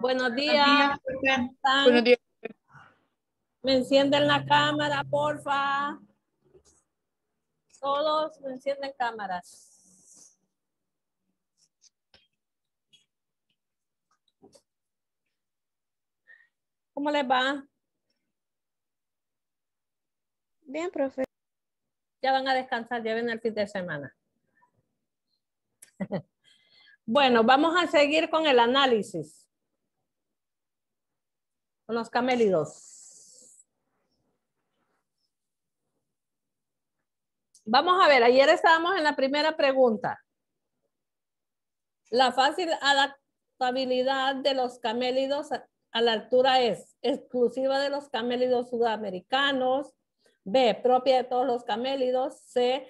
Buenos días. Buenos días. Me encienden la cámara, porfa. Todos me encienden cámaras. ¿Cómo les va? Bien, profe. Ya van a descansar, ya viene el fin de semana. bueno, vamos a seguir con el análisis los camélidos. Vamos a ver, ayer estábamos en la primera pregunta. La fácil adaptabilidad de los camélidos a la altura es exclusiva de los camélidos sudamericanos. B, propia de todos los camélidos. C,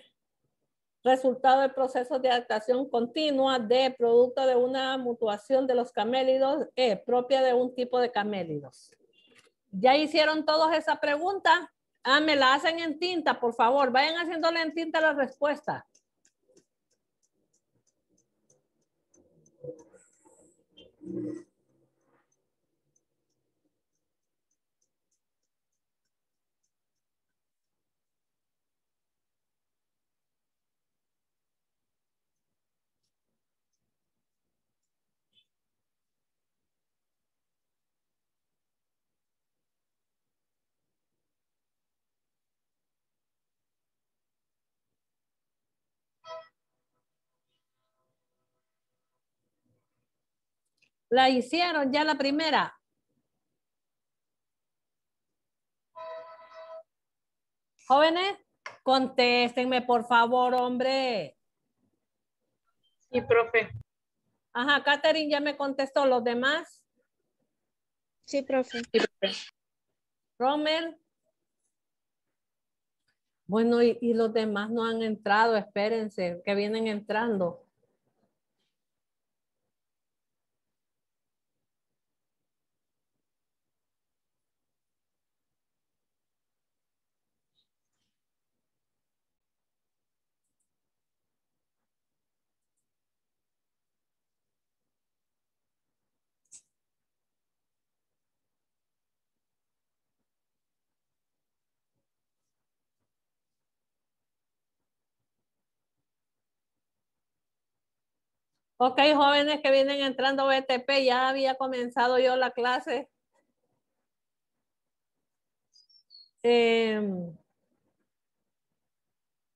resultado de procesos de adaptación continua de producto de una mutuación de los camélidos eh, propia de un tipo de camélidos. ¿Ya hicieron todos esa pregunta? Ah, me la hacen en tinta, por favor. Vayan haciéndole en tinta la respuesta. ¿La hicieron ya la primera? Jóvenes, contéstenme, por favor, hombre. Sí, profe. Ajá, Katherine ya me contestó. ¿Los demás? Sí, profe. Sí, Rommel. Bueno, y, y los demás no han entrado, espérense, que vienen entrando. Ok, jóvenes que vienen entrando BTP, ya había comenzado yo la clase. Em,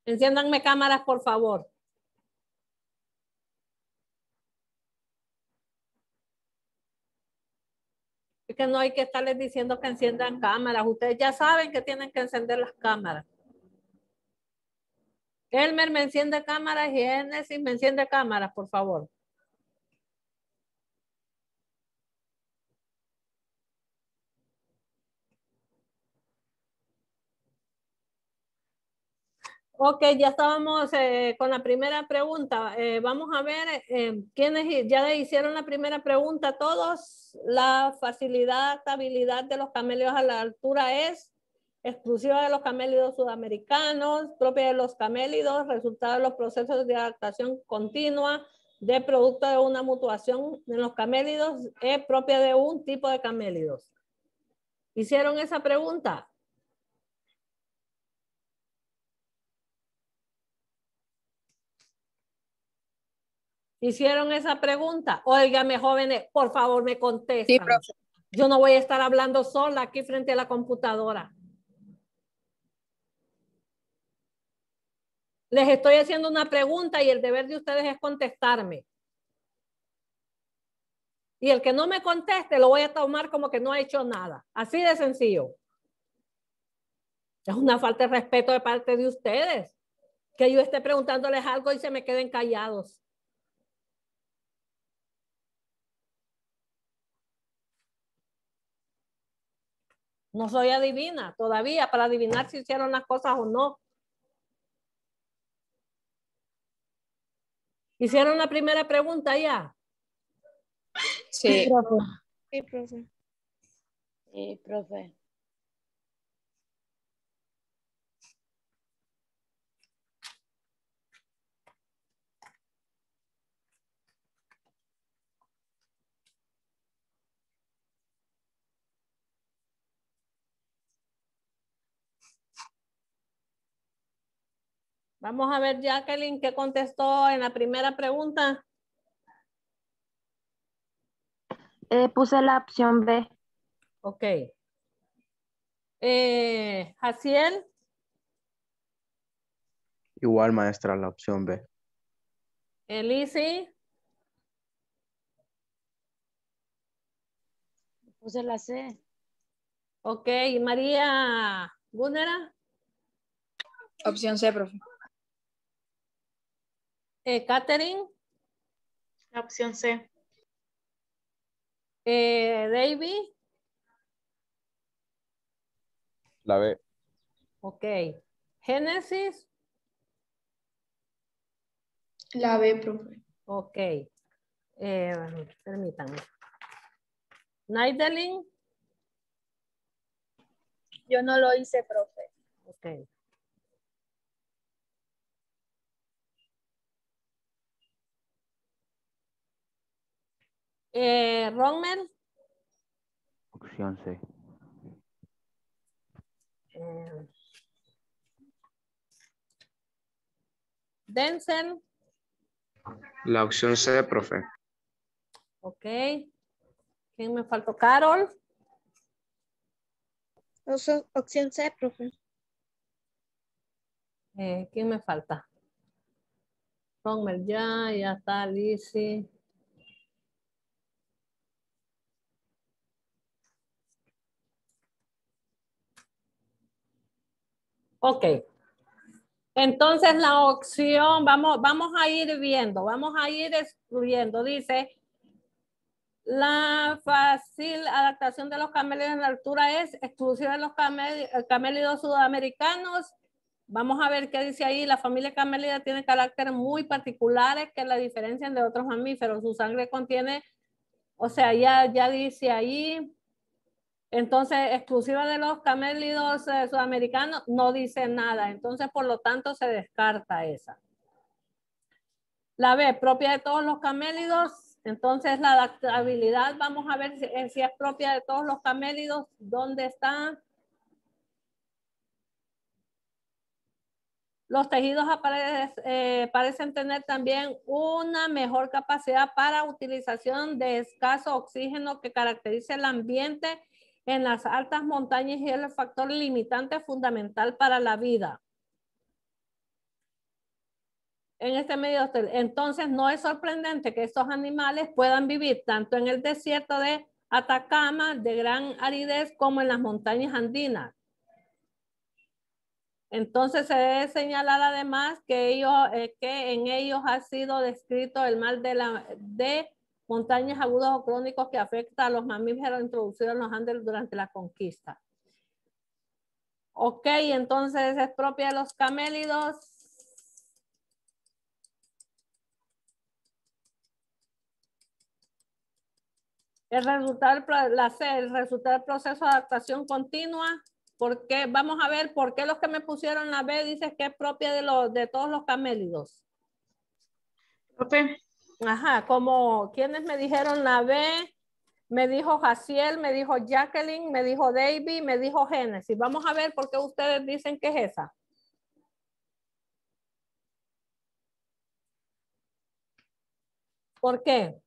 enciéndanme cámaras, por favor. Es que no hay que estarles diciendo que enciendan cámaras. Ustedes ya saben que tienen que encender las cámaras. Elmer, me enciende cámaras y Génesis, me enciende cámaras, por favor. Ok, ya estábamos eh, con la primera pregunta. Eh, vamos a ver eh, quiénes ya le hicieron la primera pregunta. Todos, la facilidad, estabilidad de los camelios a la altura es exclusiva de los camélidos sudamericanos, propia de los camélidos, resultado de los procesos de adaptación continua de producto de una mutuación en los camélidos, es propia de un tipo de camélidos. ¿Hicieron esa pregunta? ¿Hicieron esa pregunta? Óigame, jóvenes, por favor me contestan. Yo no voy a estar hablando sola aquí frente a la computadora. Les estoy haciendo una pregunta y el deber de ustedes es contestarme. Y el que no me conteste lo voy a tomar como que no ha hecho nada. Así de sencillo. Es una falta de respeto de parte de ustedes. Que yo esté preguntándoles algo y se me queden callados. No soy adivina todavía para adivinar si hicieron las cosas o no. ¿Hicieron la primera pregunta ya? Sí. Sí, profe. Sí, profe. Sí, profe. Vamos a ver, Jacqueline, ¿qué contestó en la primera pregunta? Eh, puse la opción B. Ok. Eh, Jaciel. Igual, maestra, la opción B. Elise. Puse la C. Ok, María Gunera? Opción C, profe. Katherine. Eh, Catherine. La opción C. Eh, David. La B. Ok. Genesis. La B, profe. Ok. Eh, permítanme. Yo no lo hice, profe. Ok. Eh, Rommel. Opción C. Eh, Denzel. La opción C, profe. Ok. ¿Quién me faltó? Carol. Opción C, profe. Eh, ¿Quién me falta? Rommel ya, ya está, Lizzie. Ok. Entonces la opción, vamos, vamos a ir viendo, vamos a ir excluyendo. Dice, la fácil adaptación de los camélidos en la altura es exclusiva de los camelidos sudamericanos. Vamos a ver qué dice ahí. La familia camelida tiene caracteres muy particulares que la diferencian de otros mamíferos. Su sangre contiene, o sea, ya, ya dice ahí, entonces, exclusiva de los camélidos eh, sudamericanos no dice nada. Entonces, por lo tanto, se descarta esa. La B, propia de todos los camélidos. Entonces, la adaptabilidad, vamos a ver si, eh, es propia de todos los camélidos. ¿Dónde está? Los tejidos eh, parecen tener también una mejor capacidad para utilización de escaso oxígeno que caracteriza el ambiente en las altas montañas es el factor limitante fundamental para la vida. En este medio Entonces, no es sorprendente que estos animales puedan vivir tanto en el desierto de Atacama, de gran aridez, como en las montañas andinas. Entonces se debe señalar además que, ellos, eh, que en ellos ha sido descrito el mal de, la, de montañas agudas o crónicos que afecta a los mamíferos introducidos en los Andes durante la conquista. Ok, entonces es propia de los camélidos. El resultado, del proceso de adaptación continua. Porque, vamos a ver, ¿por qué los que me pusieron la B dices que es propia de, todos los camélidos? Ajá, como quienes me dijeron la B, me dijo Jaciel, me dijo Jacqueline, me dijo David, me dijo Genesis. Vamos a ver por qué ustedes dicen que es esa. ¿Por qué?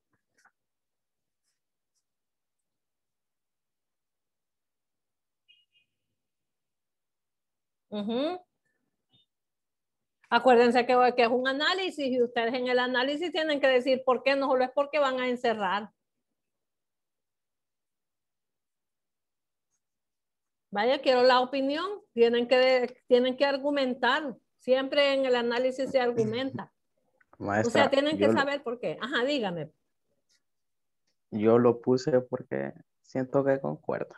Uh Acuérdense que, que es un análisis y ustedes en el análisis tienen que decir por qué, no solo es porque van a encerrar. Vaya, quiero la opinión. Tienen que, tienen que argumentar. Siempre en el análisis se argumenta. o sea, tienen que saber por qué. Ajá, dígame. Yo lo puse porque siento que concuerda.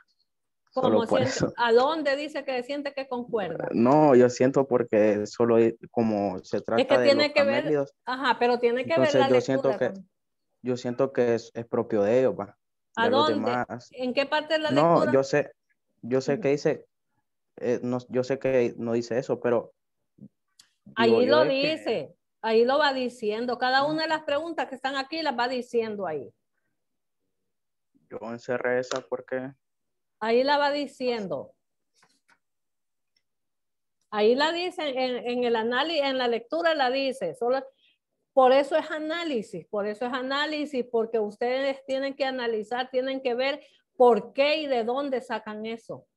¿A dónde dice que siente que concuerda? No, yo siento porque solo como se trata es que de tiene que ver, ajá, pero tiene que ver la yo siento que pues. yo siento que es, propio de ellos, ¿A dónde? ¿En qué parte de la no, No, yo sé, yo sé que dice, eh, yo sé que no dice eso, pero ahí lo dice, ahí lo va diciendo. Cada una de las preguntas que están aquí las va diciendo ahí. Yo encerré esa porque Ahí la va diciendo. Ahí la dice en, el análisis, en la lectura la dice. Solo, por eso es análisis, por eso es análisis, porque ustedes tienen que analizar, tienen que ver por qué y de dónde sacan eso.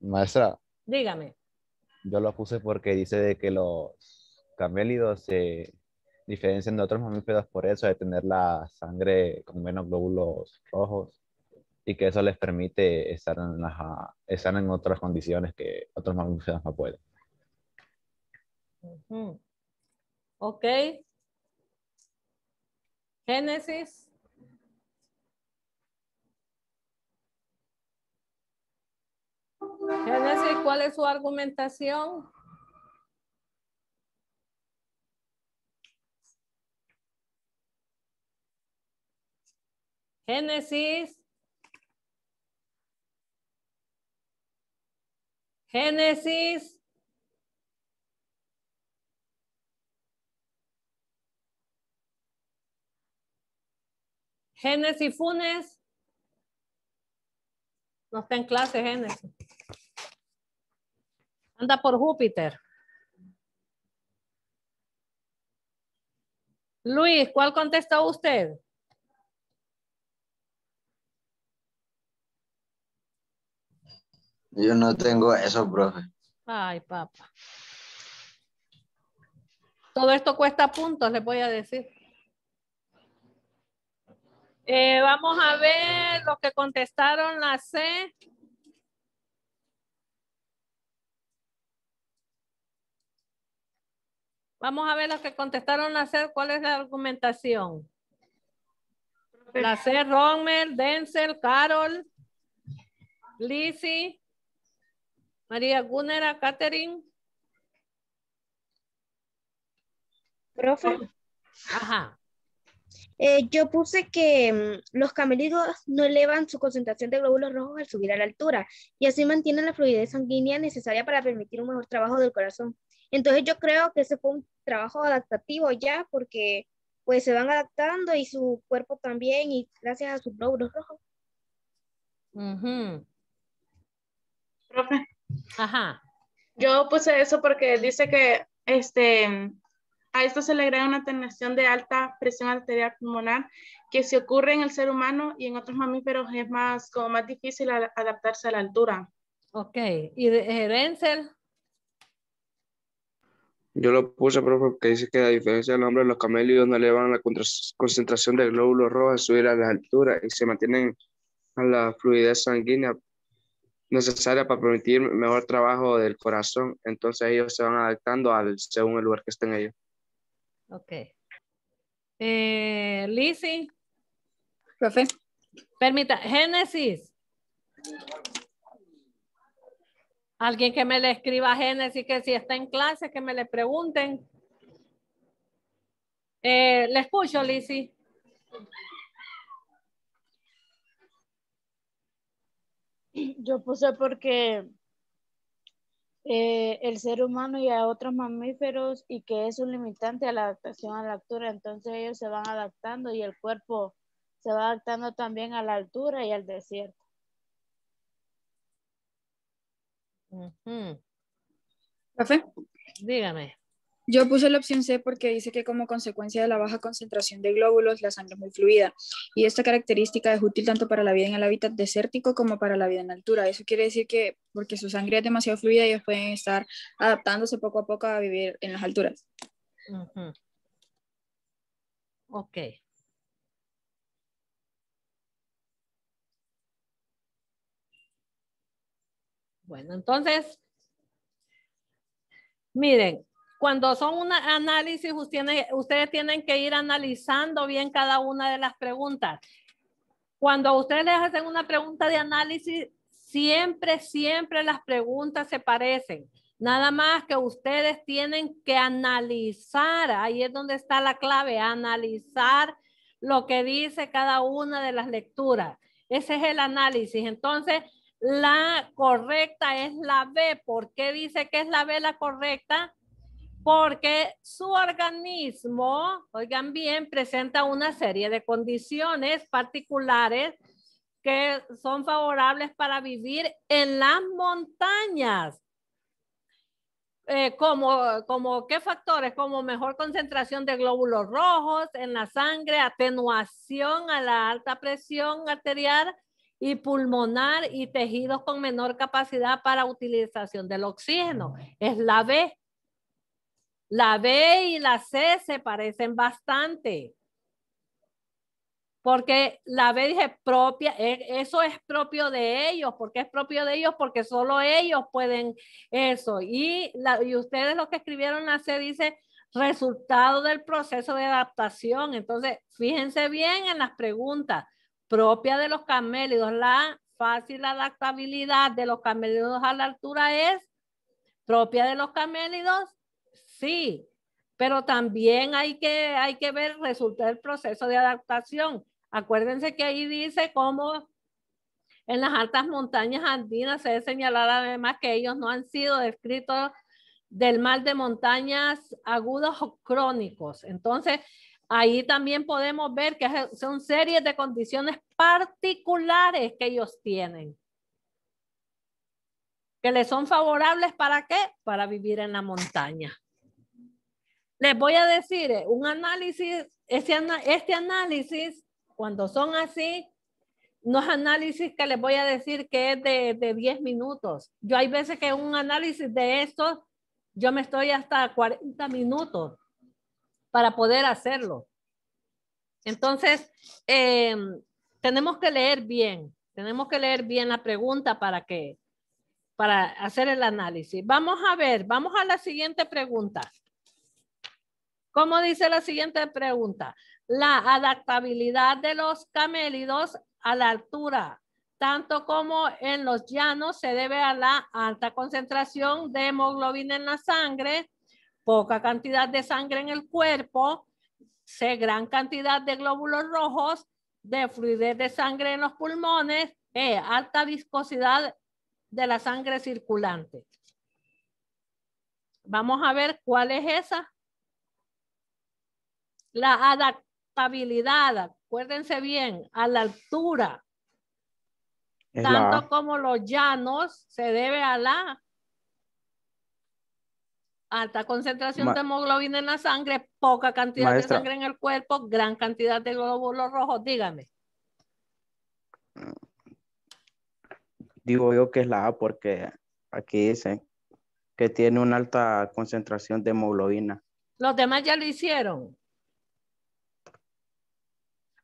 Maestra. Dígame. Yo lo puse porque dice de que los camélidos se diferencian de otros mamíferos por eso, de tener la sangre con menos glóbulos rojos y que eso les permite estar en, en otras condiciones que otros mamíferos no pueden. Ok. Génesis. Génesis, ¿cuál es su argumentación? Génesis. Génesis. Génesis Funes. No está en clase Génesis. Anda por Júpiter. Luis, ¿cuál contesta usted? Yo no tengo eso, profe. Ay, papá. Todo esto cuesta puntos, les voy a decir. Eh, vamos a ver los que contestaron la C. Vamos a ver los que contestaron la C, cuál es la argumentación. La C, Rommel, Denzel, Carol, Lizzie. María Gunera, Katherine. Profe. Ajá. Eh, yo puse que mm, los camelidos no elevan su concentración de glóbulos rojos al subir a la altura y así mantienen la fluidez sanguínea necesaria para permitir un mejor trabajo del corazón. Entonces yo creo que ese fue un trabajo adaptativo ya porque pues se van adaptando y su cuerpo también y gracias a sus glóbulos rojos. Profe. Ajá. Yo puse eso porque dice que este, a esto se le agrega una tensión de alta presión arterial pulmonar que se ocurre en el ser humano y en otros mamíferos es más, como más difícil adaptarse a la altura. Ok, ¿y de eh, Yo lo puse, porque dice que a diferencia del hombre, los camellos no elevan la concentración de glóbulos rojos a subir a las alturas y se mantienen a la fluidez sanguínea necesaria para permitir mejor trabajo del corazón. Entonces ellos se van adaptando al, según el lugar que estén ellos. Ok. Eh, Profe. Permita, Génesis. Alguien que me le escriba Génesis que si está en clase, que me le pregunten. Eh, le escucho, Lizzy. Yo puse porque eh, el ser humano y a otros mamíferos y que es un limitante a la adaptación a la altura. Entonces ellos se van adaptando y el cuerpo se va adaptando también a la altura y al desierto. Dígame. Yo puse la opción C porque dice que como consecuencia de la baja concentración de glóbulos, la sangre es muy fluida y esta característica es útil tanto para la vida en el hábitat desértico como para la vida en altura. Eso quiere decir que porque su sangre es demasiado fluida, ellos pueden estar adaptándose poco a poco a vivir en las alturas. Ok. Bueno, entonces, miren, cuando son un análisis, ustedes tienen que ir analizando bien cada una de las preguntas. Cuando ustedes les hacen una pregunta de análisis, siempre, siempre las preguntas se parecen. Nada más que ustedes tienen que analizar, ahí es donde está la clave, analizar lo que dice cada una de las lecturas. Ese es el análisis. Entonces, la correcta es la B. ¿Por qué dice que es la B la correcta? porque su organismo, oigan bien, presenta una serie de condiciones particulares que son favorables para vivir en las montañas. Eh, como, como qué factores, como mejor concentración de glóbulos rojos en la sangre, atenuación a la alta presión arterial y pulmonar y tejidos con menor capacidad para utilización del oxígeno. Es la B. La B y la C se parecen bastante. Porque la B dije propia, e, eso es propio de ellos, porque es propio de ellos, porque solo ellos pueden eso. Y, y ustedes lo que escribieron la C dice resultado del proceso de adaptación. Entonces, fíjense bien en las preguntas propia de los camélidos. La fácil adaptabilidad de los camélidos a la altura es propia de los camélidos Sí, pero también hay que, hay que ver resulta el proceso de adaptación. Acuérdense que ahí dice cómo en las altas montañas andinas se debe además que ellos no han sido descritos del mal de montañas agudos o crónicos. Entonces, ahí también podemos ver que son series de condiciones particulares que ellos tienen, que les son favorables para qué? Para vivir en la montaña les voy a decir, eh, un análisis, este análisis, cuando son así, no es análisis que les voy a decir que es de, de 10 minutos. Yo hay veces que un análisis de estos, yo me estoy hasta 40 minutos para poder hacerlo. Entonces, em, tenemos que leer bien, tenemos que leer bien la pregunta para que, para hacer el análisis. Vamos a ver, vamos a la siguiente pregunta. ¿Cómo dice la siguiente pregunta? La adaptabilidad de los camélidos a la altura, tanto como en los llanos, se debe a la alta concentración de hemoglobina en la sangre, poca cantidad de sangre en el cuerpo, gran cantidad de glóbulos rojos, de fluidez de sangre en los pulmones, y e alta viscosidad de la sangre circulante. Vamos a ver cuál es esa la adaptabilidad, acuérdense bien, a la altura, tanto como los llanos, se debe a la alta concentración de hemoglobina en la sangre, poca cantidad de sangre en el cuerpo, gran cantidad de glóbulos rojos, dígame. Digo yo que es la A porque aquí dice que tiene una alta concentración de hemoglobina. Los demás ya lo hicieron.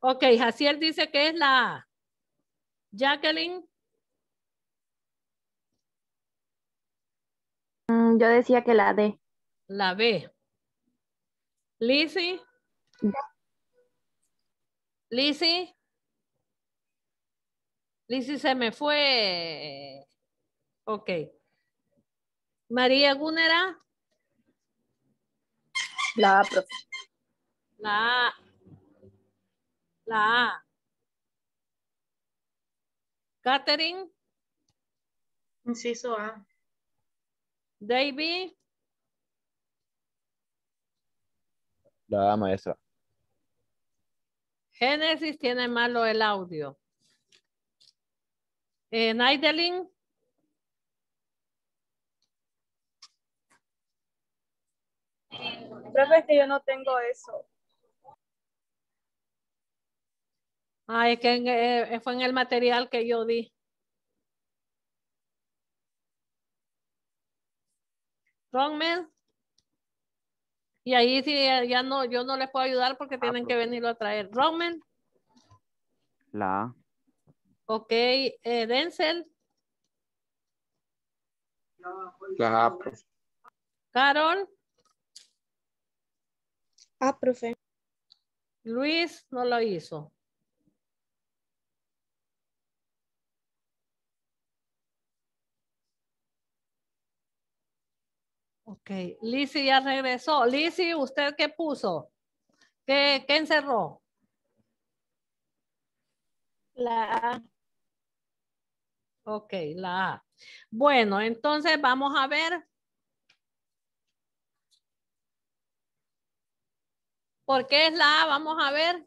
Okay, Jaciel dice que es la Jacqueline. Mm, yo decía que la D. La B. Lizzie. Lizzie. Lizzie se me fue. Ok. María Gunera. La La la Catherine. Inciso A. David. La maestra. Genesis tiene malo el audio. Eh, Naidelin. Profe, yo no tengo eso. Ah, es que eh, fue en el material que yo di. Roman, Y ahí sí, ya no, yo no les puedo ayudar porque ah, tienen que venirlo a traer. Rommel. La Ok, eh, Denzel. La Carol. A, ah, profe. Luis no lo hizo. Ok, Lisi ya regresó. Lisi, ¿usted qué puso? ¿Qué, qué encerró? La A. Ok, la A. Bueno, entonces vamos a ver. ¿Por qué es la A? Vamos a ver.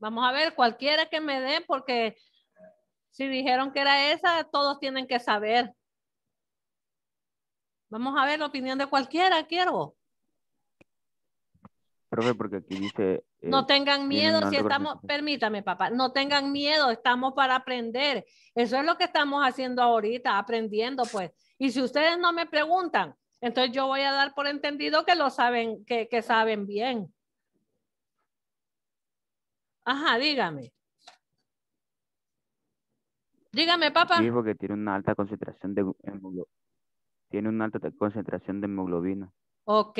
Vamos a ver, cualquiera que me dé, porque si dijeron que era esa, todos tienen que saber. Vamos a ver la opinión de cualquiera, quiero. porque eh, no tengan miedo si estamos, permítame papá, no tengan miedo, estamos para aprender. Eso es lo que estamos haciendo ahorita, aprendiendo pues. Y si ustedes no me preguntan, entonces yo voy a dar por entendido que lo saben, que, que saben bien. Ajá, dígame. Dígame, papá. Sí, porque tiene una alta concentración de hemoglobina. Tiene una alta concentración de hemoglobina. Ok,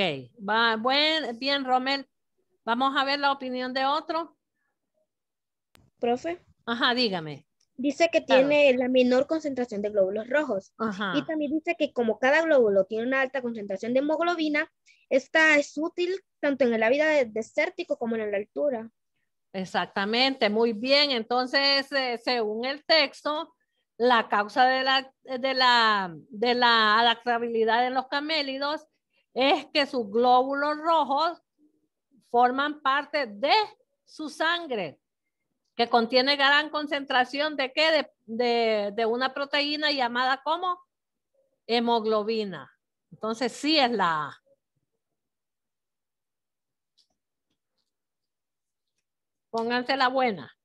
va, buen, bien, Romel. Vamos a ver la opinión de otro. Profe. Ajá, dígame. Dice que tiene la menor concentración de glóbulos rojos. Ajá. Y también dice que como cada glóbulo tiene una alta concentración de hemoglobina, esta es útil tanto en la vida desértico como en la altura. Exactamente, muy bien. Entonces, eh, según el texto, la causa de la, de, la, de adaptabilidad en los camélidos es que sus glóbulos rojos forman parte de su sangre, que contiene gran concentración de qué? De, una proteína llamada como hemoglobina. Entonces, sí es la Pónganse la buena.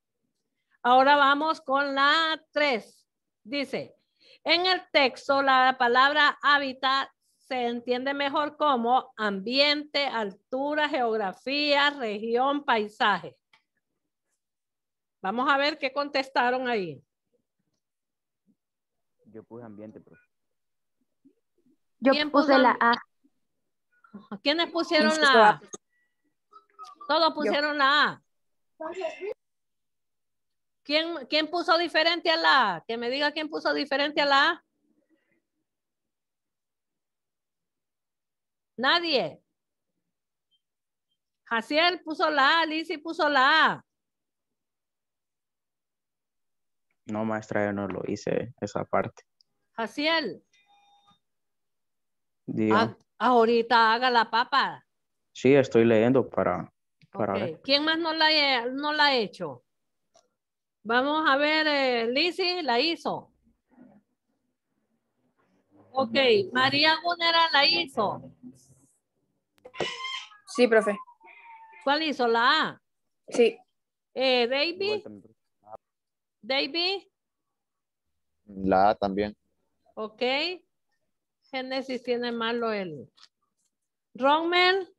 Ahora vamos con la 3. Dice, en el texto la palabra hábitat se entiende mejor como ambiente, altura, geografía, región, paisaje. Vamos a ver qué contestaron ahí. Yo puse ambiente, profe. Yo puse la A. ¿Quiénes pusieron la A? Todos pusieron la A. ¿Quién, ¿Quién puso diferente a la Que me diga quién puso diferente a la A. Nadie. Jaciel puso la A, puso la No, maestra, yo no lo hice, esa parte. Jaciel. Ah, ahorita haga la papa. Sí, estoy leyendo para ¿Quién más no la, no la ha hecho? Vamos a ver, eh, la hizo. Ok, María Gunera la hizo. Sí, profe. ¿Cuál hizo? ¿La A? Sí. Eh, David. La A también. Ok. Genesis tiene malo el. Rommel.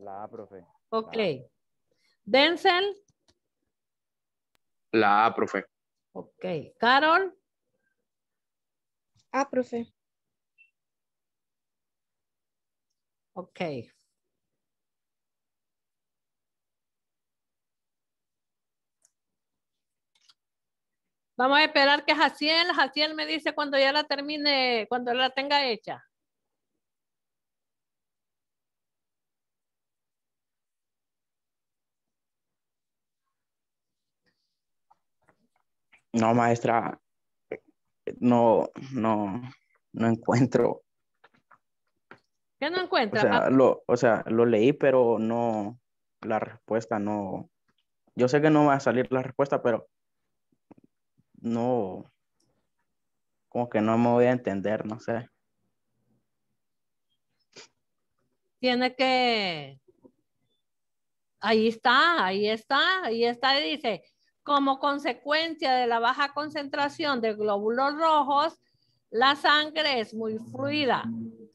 La profe. Ok. Denzel. La profe. Ok. Carol. A, profe. Ok. Vamos a esperar que Jaciel, Jaciel me dice cuando ya la termine, cuando la tenga hecha. No, maestra, no, no, no encuentro. ¿Qué no encuentra? O sea, lo, leí, pero no, la respuesta no. Yo sé que no va a salir la respuesta, pero no, como que no me voy a entender, no sé. Tiene que, ahí está, ahí está, ahí está, dice, como consecuencia de la baja concentración de glóbulos rojos, la sangre es muy fluida.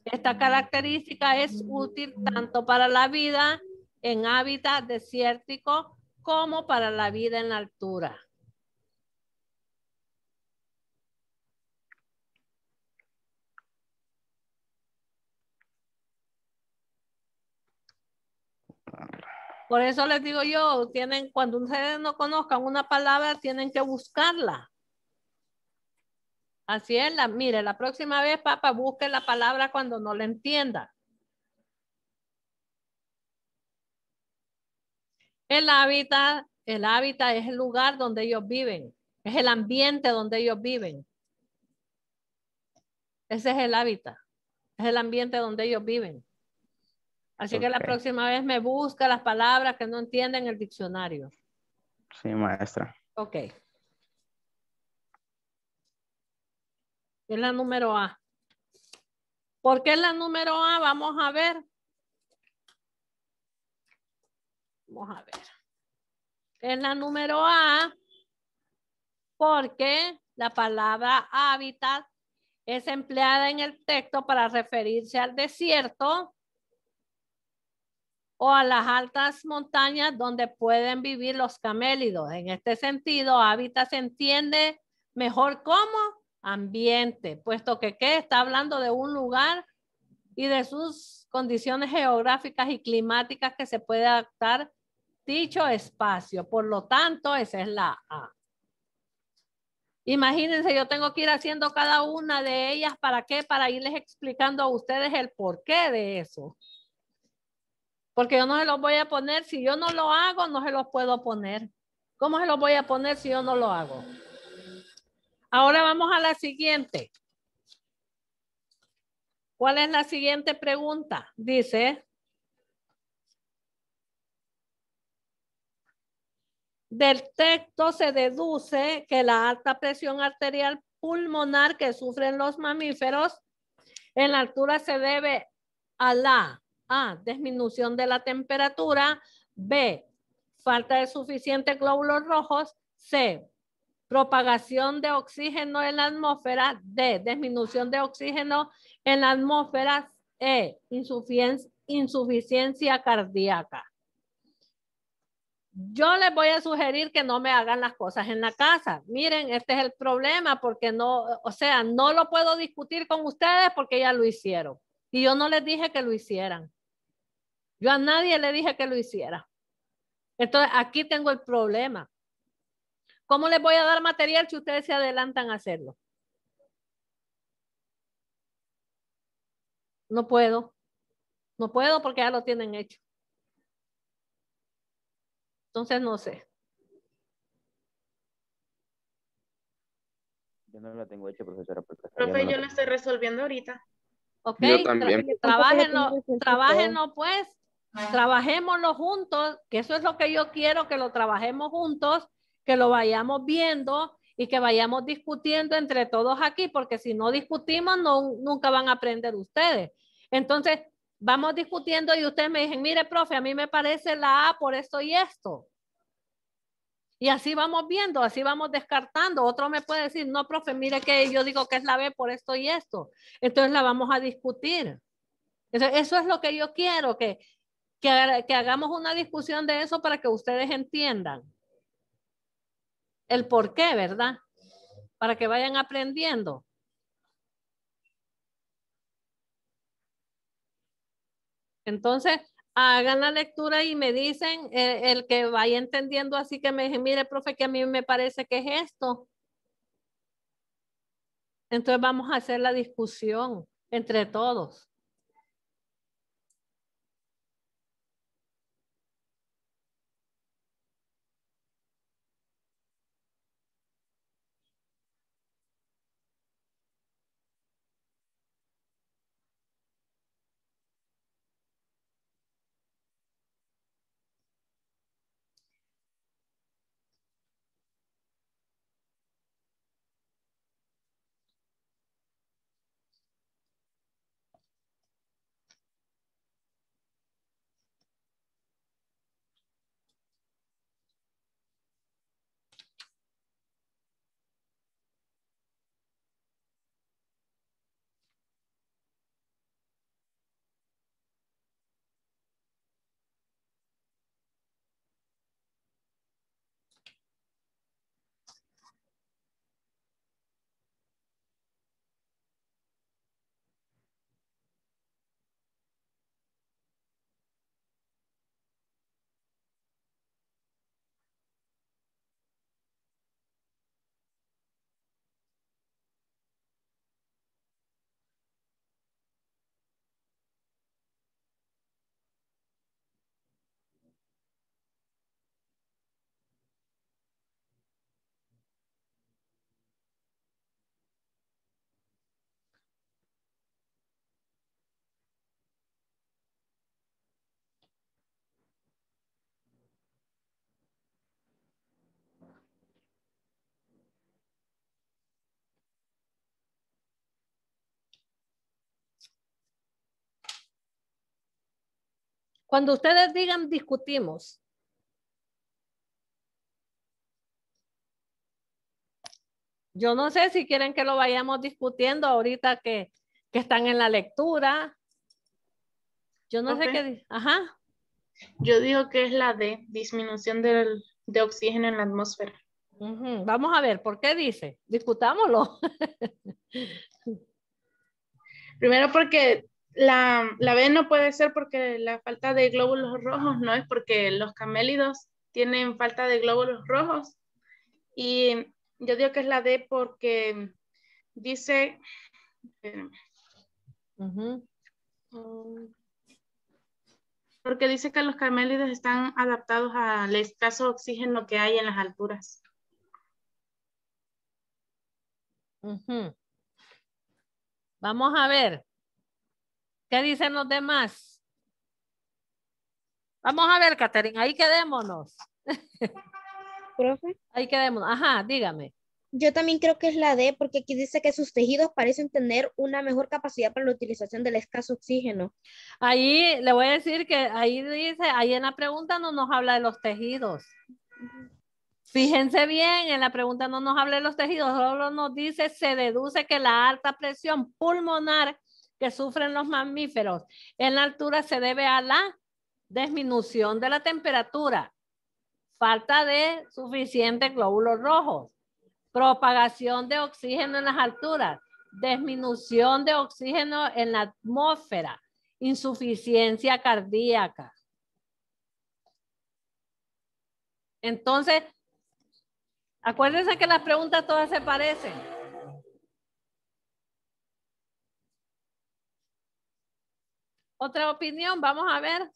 Esta característica es útil tanto para la vida en hábitat desértico como para la vida en la altura. Por eso les digo yo, tienen, cuando ustedes no conozcan una palabra, tienen que buscarla. Así es, la, mire, la próxima vez, papá, busque la palabra cuando no la entienda. El hábitat, el hábitat es el lugar donde ellos viven, es el ambiente donde ellos viven. Ese es el hábitat, es el ambiente donde ellos viven. Así que la próxima vez me busca las palabras que no entienden en el diccionario. Sí, maestra. Ok. Es la número A. ¿Por qué es la número A? Vamos a ver. Vamos a ver. Es la número A porque la palabra hábitat es empleada en el texto para referirse al desierto o a las altas montañas donde pueden vivir los camélidos. En este sentido, hábitat se entiende mejor como ambiente, puesto que ¿qué? está hablando de un lugar y de sus condiciones geográficas y climáticas que se puede adaptar dicho espacio. Por lo tanto, esa es la A. Imagínense, yo tengo que ir haciendo cada una de ellas, ¿para qué? Para irles explicando a ustedes el porqué de eso. Porque yo no se los voy a poner. Si yo no lo hago, no se los puedo poner. ¿Cómo se los voy a poner si yo no lo hago? Ahora vamos a la siguiente. ¿Cuál es la siguiente pregunta? Dice, del texto se deduce que la alta presión arterial pulmonar que sufren los mamíferos en la altura se debe a la a, disminución de la temperatura. B, falta de suficientes glóbulos rojos. C, propagación de oxígeno en la atmósfera. D, disminución de oxígeno en la atmósfera. E, insuficiencia, insuficiencia cardíaca. Yo les voy a sugerir que no me hagan las cosas en la casa. Miren, este es el problema porque no, o sea, no lo puedo discutir con ustedes porque ya lo hicieron. Y yo no les dije que lo hicieran. Yo a nadie le dije que lo hiciera. Entonces, aquí tengo el problema. ¿Cómo les voy a dar material si ustedes se adelantan a hacerlo? No puedo. No puedo porque ya lo tienen hecho. Entonces, no sé. Yo no lo tengo hecho profesora. Profe, yo lo estoy resolviendo ahorita. Ok, trabajenlo no, pues Trabajémoslo juntos, que eso es lo que yo quiero, que lo trabajemos juntos, que lo vayamos viendo y que vayamos discutiendo entre todos aquí, porque si no discutimos, no, nunca van a aprender ustedes. Entonces, vamos discutiendo y ustedes me dicen, mire, profe, a mí me parece la A por esto y esto. Y así vamos viendo, así vamos descartando. Otro me puede decir, no, profe, mire que yo digo que es la B por esto y esto. Entonces la vamos a discutir. eso es lo que yo quiero, que, que, hagamos una discusión de eso para que ustedes entiendan el por qué, ¿verdad? Para que vayan aprendiendo. Entonces, hagan la lectura y me dicen eh, el que vaya entendiendo, así que me dije, mire, profe, que a mí me parece que es esto. Entonces vamos a hacer la discusión entre todos. Cuando ustedes digan discutimos, yo no sé si quieren que lo vayamos discutiendo ahorita que, están en la lectura. Yo no sé qué. Ajá. Yo digo que es la de disminución del, de oxígeno en la atmósfera. Vamos a ver, ¿por qué dice? Discutámoslo. Primero porque la, la B no puede ser porque la falta de glóbulos rojos, no es porque los camélidos tienen falta de glóbulos rojos. Y yo digo que es la D porque dice... Mm. Porque dice que los camélidos están adaptados al escaso oxígeno que hay en las alturas. Vamos a ver. ¿Qué dicen los demás? Vamos a ver, Catherine, ahí quedémonos. Profe. Ahí quedémonos. Ajá, dígame. Yo también creo que es la D, porque aquí dice que sus tejidos parecen tener una mejor capacidad para la utilización del escaso oxígeno. Ahí le voy a decir que ahí dice, ahí en la pregunta no nos habla de los tejidos. Fíjense bien, en la pregunta no nos habla de los tejidos, solo nos dice, se deduce que la alta presión pulmonar que sufren los mamíferos en la altura se debe a la disminución de la temperatura, falta de suficientes glóbulos rojos, propagación de oxígeno en las alturas, disminución de oxígeno en la atmósfera, insuficiencia cardíaca. Entonces, acuérdense que las preguntas todas se parecen. otra opinión, vamos a ver.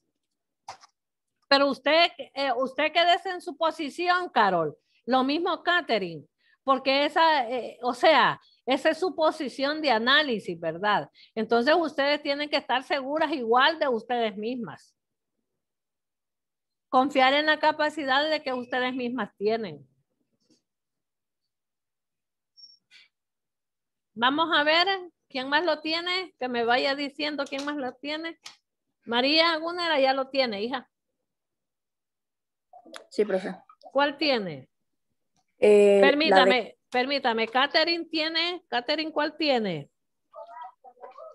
Pero usted, eh, usted quédese en su posición, Carol. Lo mismo Catherine, porque esa, eh, o sea, esa es su posición de análisis, ¿verdad? Entonces ustedes tienen que estar seguras igual de ustedes mismas. Confiar en la capacidad de que ustedes mismas tienen. Vamos a ver ¿Quién más lo tiene? Que me vaya diciendo quién más lo tiene. María Gunera ya lo tiene, hija. Sí, profe. ¿Cuál tiene? Eh, permítame, permítame. Catherine tiene, Catherine, ¿cuál tiene?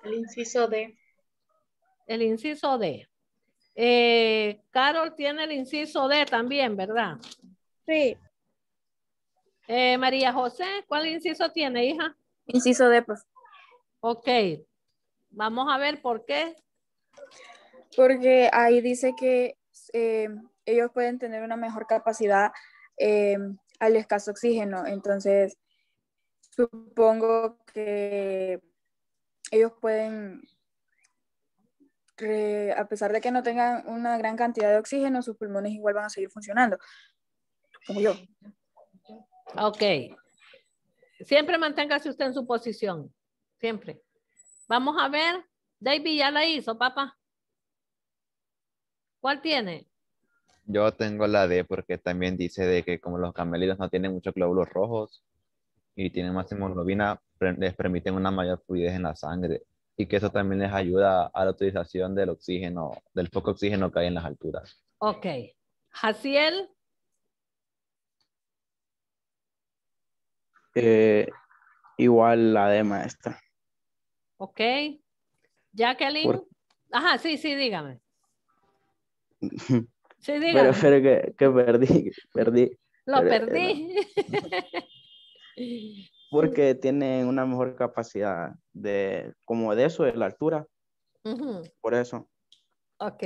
El inciso D. El inciso D. Eh, Carol tiene el inciso D también, ¿verdad? Sí. Eh, María José, ¿cuál inciso tiene, hija? Inciso D, profe. Ok, vamos a ver por qué. Porque ahí dice que eh, ellos pueden tener una mejor capacidad eh, al escaso oxígeno, entonces supongo que ellos pueden, a pesar de que no tengan una gran cantidad de oxígeno, sus pulmones igual van a seguir funcionando, como yo. Ok. Siempre manténgase usted en su posición siempre. Vamos a ver. David ya la hizo, papá. ¿Cuál tiene? Yo tengo la D porque también dice de que como los camelidos no tienen muchos glóbulos rojos y tienen más hemoglobina, les permiten una mayor fluidez en la sangre y que eso también les ayuda a la utilización del oxígeno, del poco oxígeno que hay en las alturas. Ok. Jaciel. Eh, igual la D maestra. Ok. Jacqueline. Ajá, sí, sí, dígame. Sí, dígame. Pero, que, perdí, perdí. Lo perdí. Eh, porque tienen una mejor capacidad de, como de eso, de la altura. Por eso. Ok.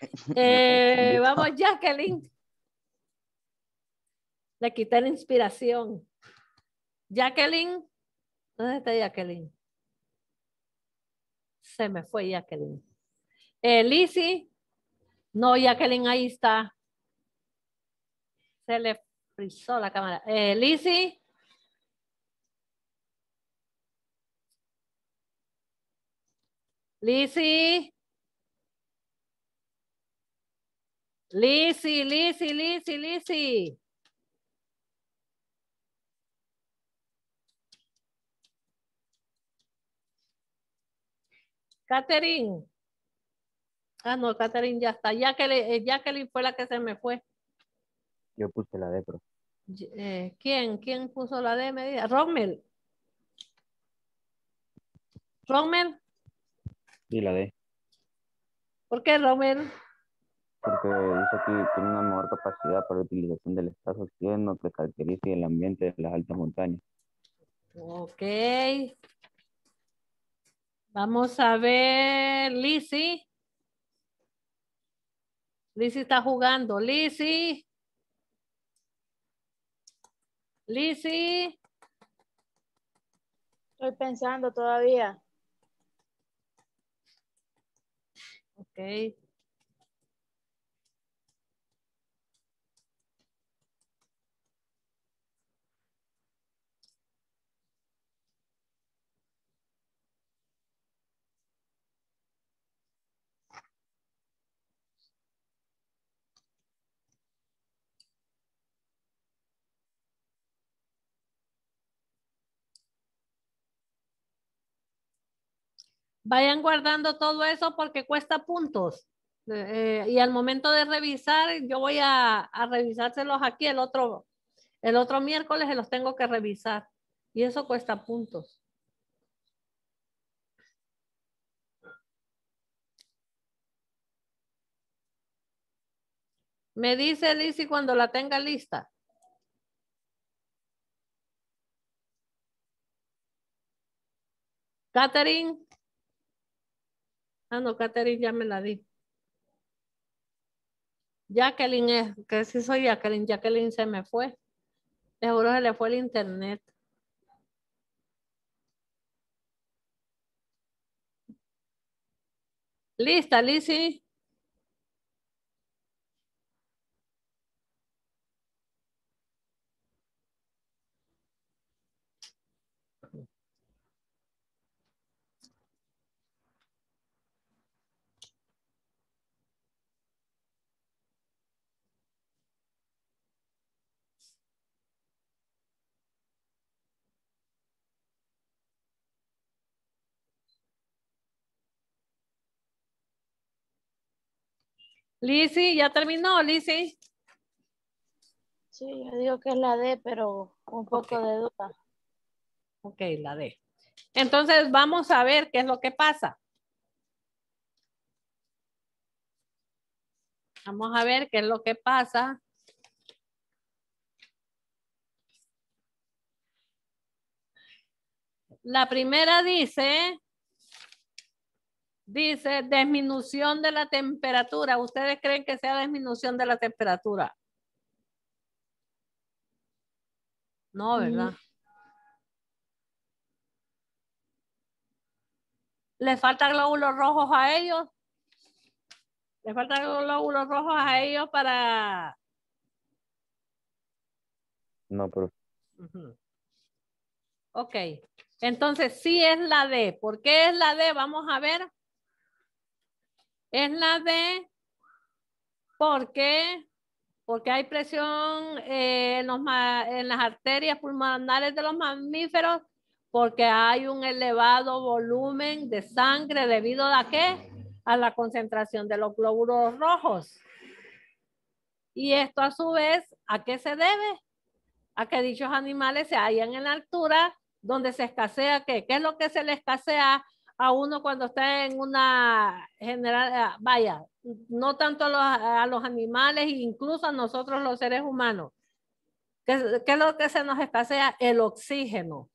Eh, vamos, Jacqueline. Le quité la inspiración. Jacqueline. ¿Dónde está Jacqueline? Se me fue Jacqueline. Eh, No, Jacqueline, ahí está. Se le frisó la cámara. Eh, Lizzie. Lizzie. Lisi Lisi Catherine. Ah, no, Katherine ya está. Eh, Jacqueline, fue la que se me fue. Yo puse la D, pero. Eh, ¿Quién? ¿Quién puso la D? Medida? Rommel. Rommel. Y la D. ¿Por qué Rommel? Porque dice que tiene una mejor capacidad para la utilización del espacio externo que caracteriza el ambiente de las altas montañas. Ok. Vamos a ver, Lizzy. Lizzy está jugando. Lizzy. Lizzy. Estoy pensando todavía. Ok. Vayan guardando todo eso porque cuesta puntos. Eh, y al momento de revisar, yo voy a, revisárselos aquí el otro, el otro miércoles, se los tengo que revisar. Y eso cuesta puntos. Me dice Lizzy cuando la tenga lista. Catherine. Ah, no, Catherine ya me la di. Jacqueline es, eh, que sí soy Jacqueline, Jacqueline se me fue. Seguro se le fue el internet. Lista, Lizzie. Lisi ¿ya terminó, Lisi Sí, yo digo que es la D, pero un poco de duda. Ok, la D. Entonces vamos a ver qué es lo que pasa. Vamos a ver qué es lo que pasa. La primera dice Dice disminución de la temperatura. ¿Ustedes creen que sea disminución de la temperatura? No, mm. ¿verdad? Le ¿Les faltan glóbulos rojos a ellos? Le faltan glóbulos rojos a ellos para...? No, pero... Ok. Entonces, sí es la D. ¿Por qué es la D? Vamos a ver es la de ¿Por qué? Porque hay presión eh, en, las arterias pulmonares de los mamíferos, porque hay un elevado volumen de sangre debido a qué? A la concentración de los glóbulos rojos. Y esto a su vez, ¿a qué se debe? A que dichos animales se hallan en la altura donde se escasea, ¿qué? ¿Qué es lo que se le escasea a uno cuando está en una general, ah, vaya, no tanto a los, animales, incluso a nosotros los seres humanos. ¿Qué, es lo que se nos escasea? El oxígeno.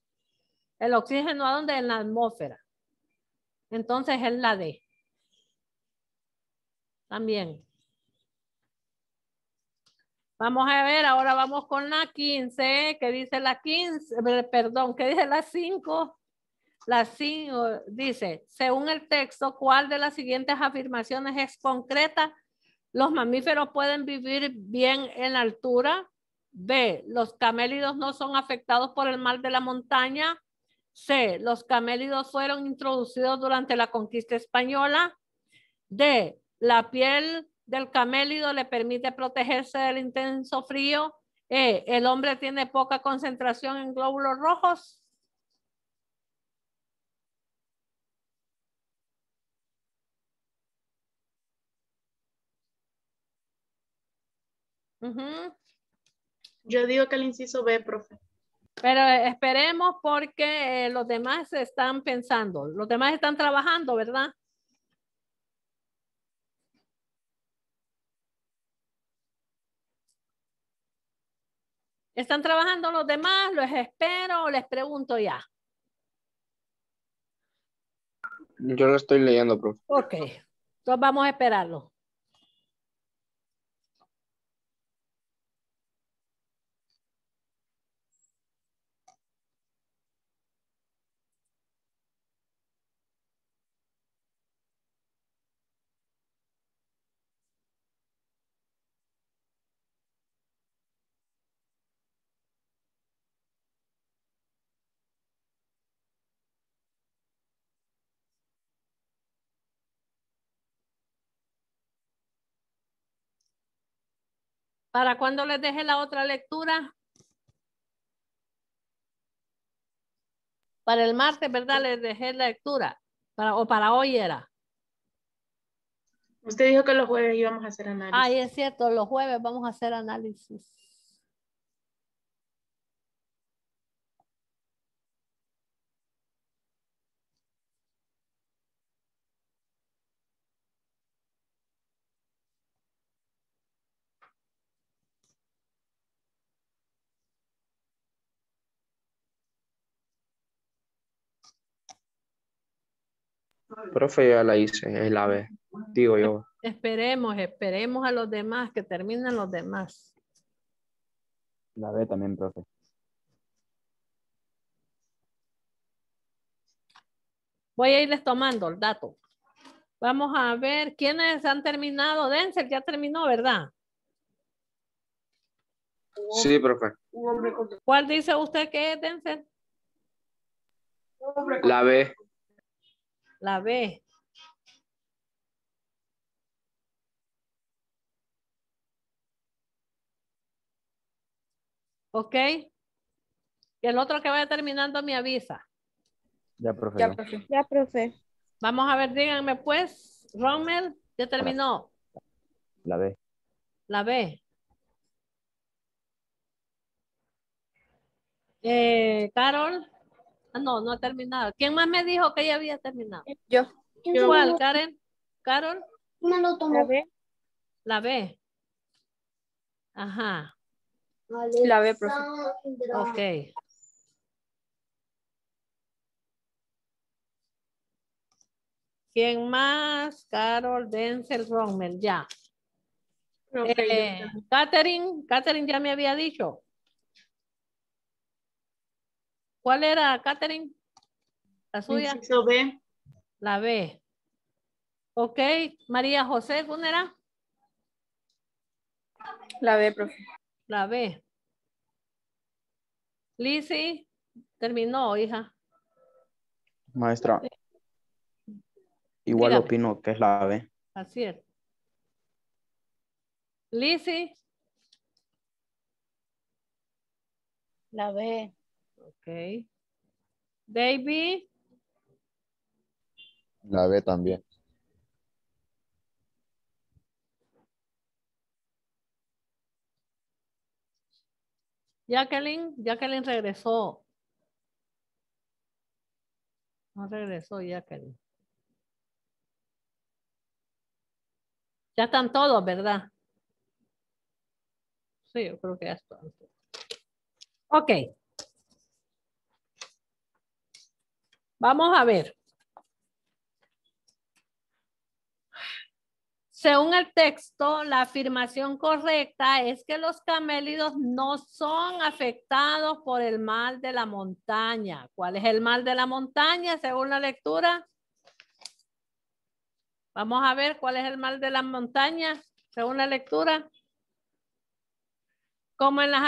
El oxígeno a dónde? En la atmósfera. Entonces es la D. También. Vamos a ver, ahora vamos con la 15, ¿eh? que dice la 15, perdón, ¿qué dice la 5. La C dice, según el texto, ¿cuál de las siguientes afirmaciones es concreta? Los mamíferos pueden vivir bien en la altura. B, los camélidos no son afectados por el mal de la montaña. C, los camélidos fueron introducidos durante la conquista española. D, la piel del camélido le permite protegerse del intenso frío. E, el hombre tiene poca concentración en glóbulos rojos. Yo digo que el inciso B, profe. Pero esperemos porque eh, los demás están pensando, los demás están trabajando, ¿verdad? ¿Están trabajando los demás? ¿Los espero o les pregunto ya? Yo lo estoy leyendo, profe. Ok, entonces vamos a esperarlo. ¿Para cuándo les deje la otra lectura? Para el martes, ¿verdad? Les dejé la lectura. Para, o para hoy era. Usted dijo que los jueves íbamos a hacer análisis. Ay, es cierto, los jueves vamos a hacer análisis. Profe, ya la hice, es la B, digo yo. Esperemos, esperemos a los demás, que terminen los demás. La B también, profe. Voy a irles tomando el dato. Vamos a ver quiénes han terminado. Denzel ya terminó, ¿verdad? Sí, profe. ¿Cuál dice usted que es, Denzel? La B la B. ¿Ok? Y el otro que vaya terminando me avisa. Ya, profe. Ya, profe. Vamos a ver, díganme pues, Rommel, ¿ya terminó? La B. La B. Eh, Carol. Ah, no, no ha terminado. ¿Quién más me dijo que ya había terminado? Yo. Igual, Karen? ¿Carol? Me lo tomó. La B. La B. Ajá. La B, profe. Ok. ¿Quién más? Carol, Denzel, Rommel, ya. Okay. Eh, Catherine, Catherine ya me había dicho. ¿Cuál era, Katherine? La suya. La B. La B. Ok. María José, ¿cuál era? La B, profe. La B. Lizzie, terminó, hija. Maestra. Igual opino que es la B. Así es. Lizzie. La B. Okay, David. La B también. Jacqueline, Jacqueline regresó. No regresó Jacqueline. Ya están todos, ¿verdad? Sí, yo creo que ya están. Ok. Vamos a ver. Según el texto, la afirmación correcta es que los camélidos no son afectados por el mal de la montaña. ¿Cuál es el mal de la montaña según la lectura? Vamos a ver cuál es el mal de la montaña según la lectura. Como en las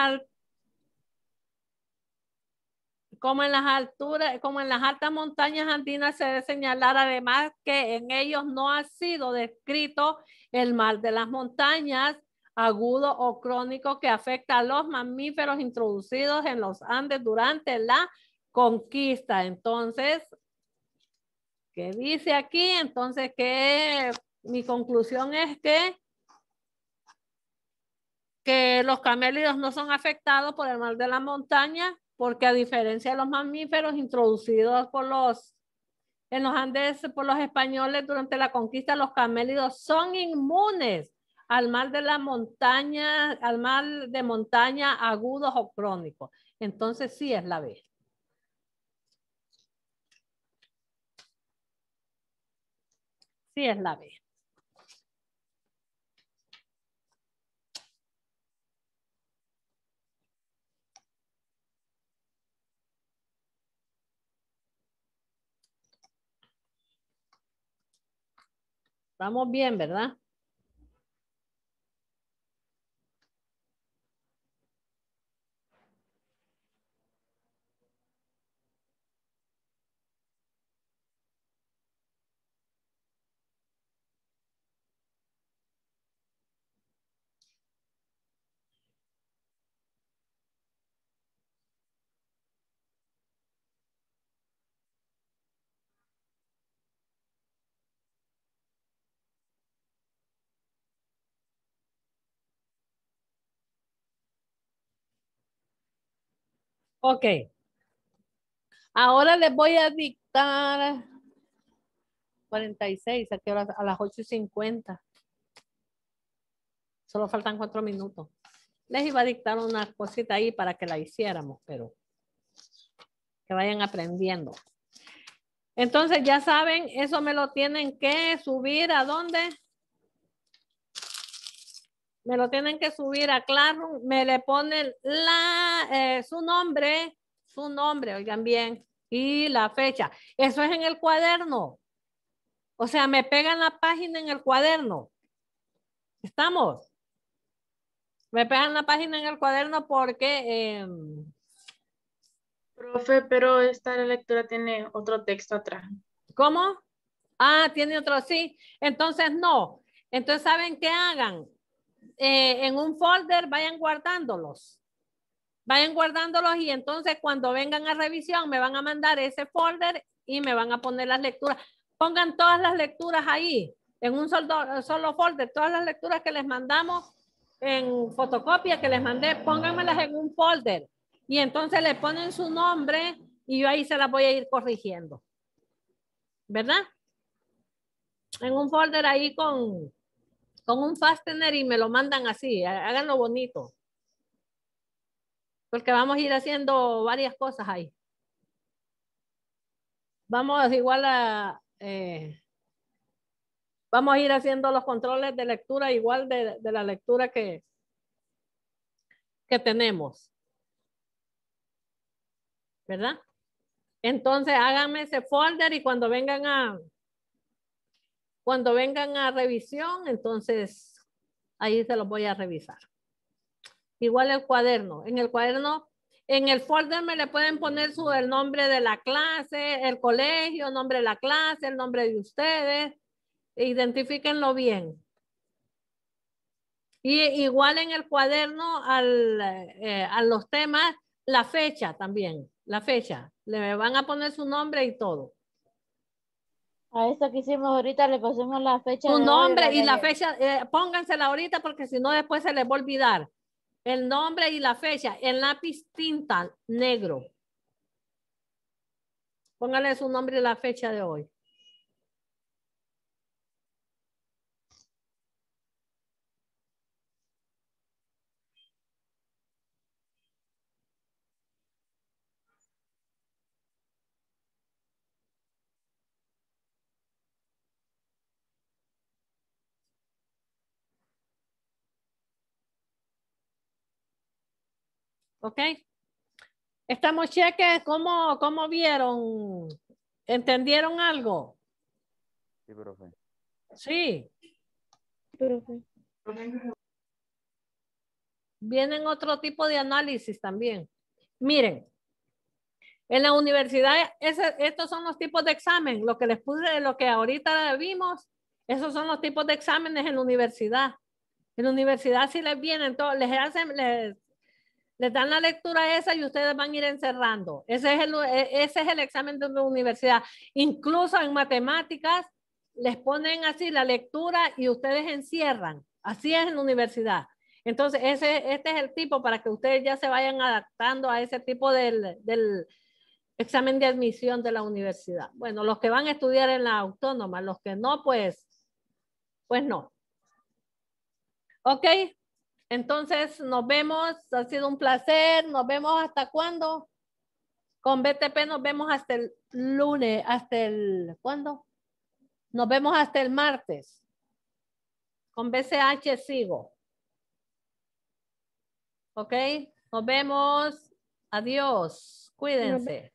como en las alturas, como en las altas montañas andinas se debe señalar además que en ellos no ha sido descrito el mal de las montañas agudo o crónico que afecta a los mamíferos introducidos en los Andes durante la conquista. Entonces, ¿qué dice aquí? Entonces, que mi conclusión es que que los camélidos no son afectados por el mal de la montaña porque a diferencia de los mamíferos introducidos por los, en los Andes por los españoles durante la conquista, los camélidos son inmunes al mal de la montaña, al mal de montaña agudos o crónicos. Entonces sí es la B. Sí es la B. Estamos bien, ¿verdad? Ok. Ahora les voy a dictar 46, ¿a A las 8 y Solo faltan cuatro minutos. Les iba a dictar una cosita ahí para que la hiciéramos, pero que vayan aprendiendo. Entonces, ya saben, eso me lo tienen que subir a dónde? me lo tienen que subir a claro me le ponen la, eh, su nombre, su nombre, oigan bien, y la fecha. Eso es en el cuaderno. O sea, me pegan la página en el cuaderno. ¿Estamos? Me pegan la página en el cuaderno porque... Em, Profe, pero esta lectura tiene otro texto atrás. ¿Cómo? Ah, tiene otro, sí. Entonces, no. Entonces, ¿saben qué hagan? Eh, en un folder, vayan guardándolos. Vayan guardándolos y entonces cuando vengan a revisión me van a mandar ese folder y me van a poner las lecturas. Pongan todas las lecturas ahí, en un solo, solo folder, todas las lecturas que les mandamos en fotocopia que les mandé, pónganmelas en un folder y entonces le ponen su nombre y yo ahí se las voy a ir corrigiendo. ¿Verdad? En un folder ahí con, con un fastener y me lo mandan así, háganlo bonito. Porque vamos a ir haciendo varias cosas ahí. Vamos igual a... Eh, vamos a ir haciendo los controles de lectura igual de, de la lectura que, que tenemos. ¿Verdad? Entonces háganme ese folder y cuando vengan a, cuando vengan a revisión, entonces ahí se los voy a revisar. Igual el cuaderno. En el cuaderno, en el folder me le pueden poner su, el nombre de la clase, el colegio, nombre de la clase, el nombre de ustedes. Identifíquenlo bien. Y igual en el cuaderno al, eh, a los temas, la fecha también, la fecha. Le van a poner su nombre y todo. A esto que hicimos ahorita le pusimos la fecha. Su nombre y la fecha, eh, póngansela ahorita porque si no después se les va a olvidar. El nombre y la fecha en lápiz tinta negro. Pónganle su nombre y la fecha de hoy. ¿Ok? Estamos cheques, ¿cómo, vieron? ¿Entendieron algo? Sí, profe. Sí. Profe. Vienen otro tipo de análisis también. Miren, en la universidad, estos son los tipos de examen. Lo que les puse, lo que ahorita vimos, esos son los tipos de exámenes en la universidad. En la universidad sí les vienen, todos, les hacen, les, les dan la lectura esa y ustedes van a ir encerrando. Ese es el, e, ese es el examen de una universidad. Incluso en matemáticas les ponen así la lectura y ustedes encierran. Así es en la universidad. Entonces, ese, este es el tipo para que ustedes ya se vayan adaptando a ese tipo del, examen de admisión de la universidad. Bueno, los que van a estudiar en la autónoma, los que no, pues, pues no. Ok, entonces, nos vemos. Ha sido un placer. Nos vemos hasta cuándo. Con BTP nos vemos hasta el lunes, hasta el ¿cuándo? Nos vemos hasta el martes. Con BCH sigo. ¿Ok? Nos vemos. Adiós. Cuídense.